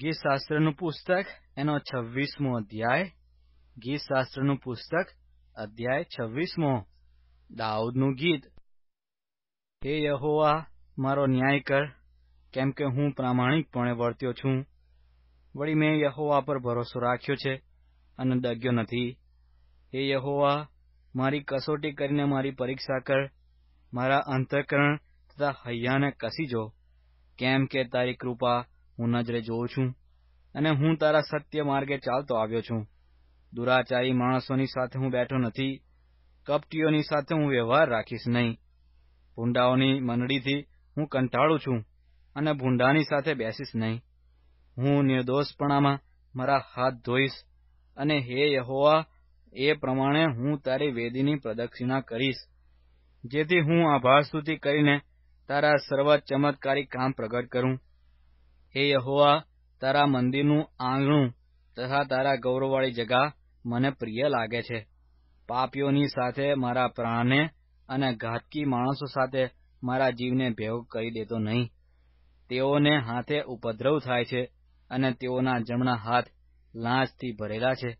ગીરશાસ્ત્રનું પુસ્તક એનો છવ્વીસમો અધ્યાય ગીરશાસ્ત્રનું પુસ્તક અધ્યાય છવ્વીસમો દાઉદનું ગીત હે યહોવા મારો ન્યાય કર કેમ કે હું પ્રામાણિકપણે વર્ત્યો છું વળી મેં યહોવા પર ભરોસો રાખ્યો છે અને ડગ્યો નથી હે યહોવા મારી કસોટી કરીને મારી પરીક્ષા કર મારા અંતઃકરણ તથા હૈયાને કસી જો કેમ કે તારી કૃપા હું નજરે જોઉં છું અને હું તારા સત્ય માર્ગે ચાલતો આવ્યો છું દુરાચારી માણસોની સાથે હું બેઠો નથી કપટીઓની સાથે હું વ્યવહાર રાખીશ નહીં ભૂંડાઓની મંડળીથી હું કંટાળું છું અને ભૂંડાની સાથે બેસીશ નહીં હું નિર્દોષપણામાં મારા હાથ ધોઈશ અને હે યહોવા એ પ્રમાણે હું તારી વેદીની પ્રદક્ષિણા કરીશ જેથી હું આભાર સ્તુતિ કરીને તારા સર્વ ચમત્કારી કામ પ્રગટ કરું હે યહોવા તારા મંદિરનું આંગણું તથા તારા ગૌરવવાળી જગા મને પ્રિય લાગે છે પાપીઓની સાથે મારા પ્રાણને અને ઘાતકી માણસો સાથે મારા જીવને ભેગ કરી દેતો નહીં તેઓને હાથે ઉપદ્રવ થાય છે અને તેઓના જમણા હાથ લાંચથી ભરેલા છે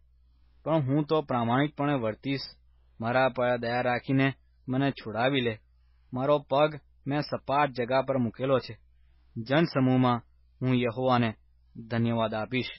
પણ હું તો પ્રામાણિકપણે વર્તીશ મારા પર દયા રાખીને મને છોડાવી લે મારો પગ મેં સપાટ જગા પર મૂકેલો છે જનસમૂહમાં હું યહોવાને ધન્યવાદ આપીશ